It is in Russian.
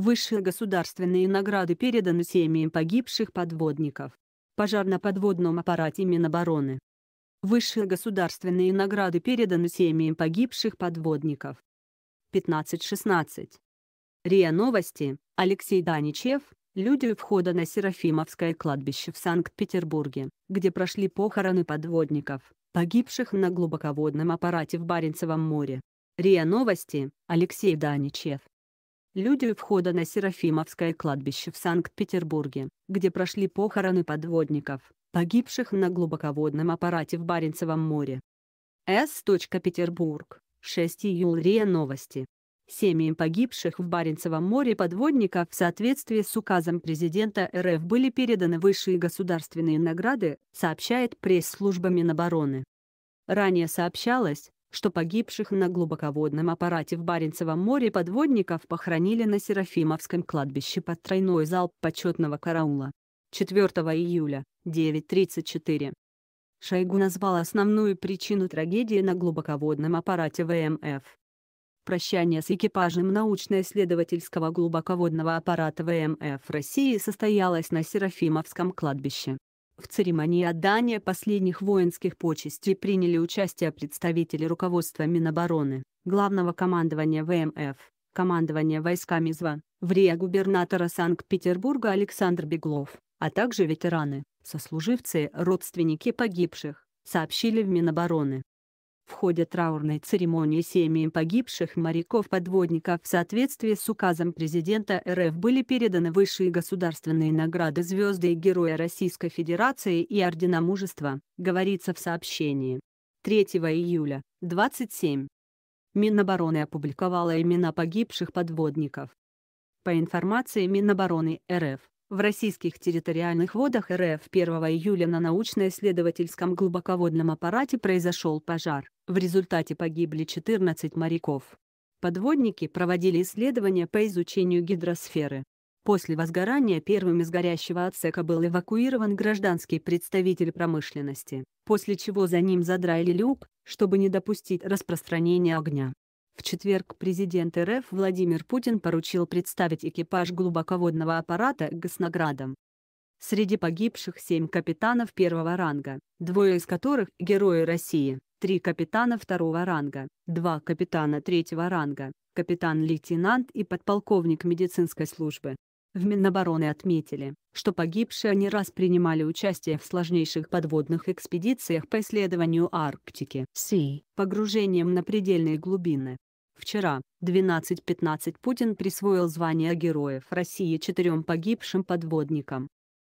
Высшие государственные награды переданы семьям погибших подводников. Пожар на подводном аппарате Минобороны. Высшие государственные награды переданы семьям погибших подводников. 15-16. РИА Новости, Алексей Даничев, люди у входа на Серафимовское кладбище в Санкт-Петербурге, где прошли похороны подводников, погибших на глубоководном аппарате в Баренцевом море. РИА Новости, Алексей Даничев люди у входа на Серафимовское кладбище в Санкт-Петербурге, где прошли похороны подводников, погибших на глубоководном аппарате в Баренцевом море. С. Петербург, 6 июля Новости. Семьи погибших в Баренцевом море подводников в соответствии с указом президента РФ были переданы высшие государственные награды, сообщает пресс-служба Минобороны. Ранее сообщалось, что погибших на глубоководном аппарате в Баренцевом море подводников похоронили на Серафимовском кладбище под тройной залп почетного караула. 4 июля, 9.34. Шойгу назвал основную причину трагедии на глубоководном аппарате ВМФ. Прощание с экипажем научно-исследовательского глубоководного аппарата ВМФ России состоялось на Серафимовском кладбище. В церемонии отдания последних воинских почестей приняли участие представители руководства Минобороны, главного командования ВМФ, командования войсками ЗВА, врея губернатора Санкт-Петербурга Александр Беглов, а также ветераны, сослуживцы, родственники погибших, сообщили в Минобороны в ходе траурной церемонии семьи погибших моряков-подводников в соответствии с указом президента РФ были переданы высшие государственные награды «Звезды» и Героя Российской Федерации и Ордена Мужества, говорится в сообщении. 3 июля, 27. Минобороны опубликовала имена погибших подводников. По информации Минобороны РФ, в российских территориальных водах РФ 1 июля на научно-исследовательском глубоководном аппарате произошел пожар. В результате погибли 14 моряков. Подводники проводили исследования по изучению гидросферы. После возгорания первым из горящего отсека был эвакуирован гражданский представитель промышленности, после чего за ним задраили люк, чтобы не допустить распространения огня. В четверг президент РФ Владимир Путин поручил представить экипаж глубоководного аппарата к Госноградам. Среди погибших семь капитанов первого ранга, двое из которых – герои России. Три капитана второго ранга, два капитана третьего ранга, капитан-лейтенант и подполковник медицинской службы. В Минобороны отметили, что погибшие не раз принимали участие в сложнейших подводных экспедициях по исследованию Арктики с погружением на предельные глубины. Вчера, 12.15 Путин присвоил звание Героев России четырем погибшим подводникам,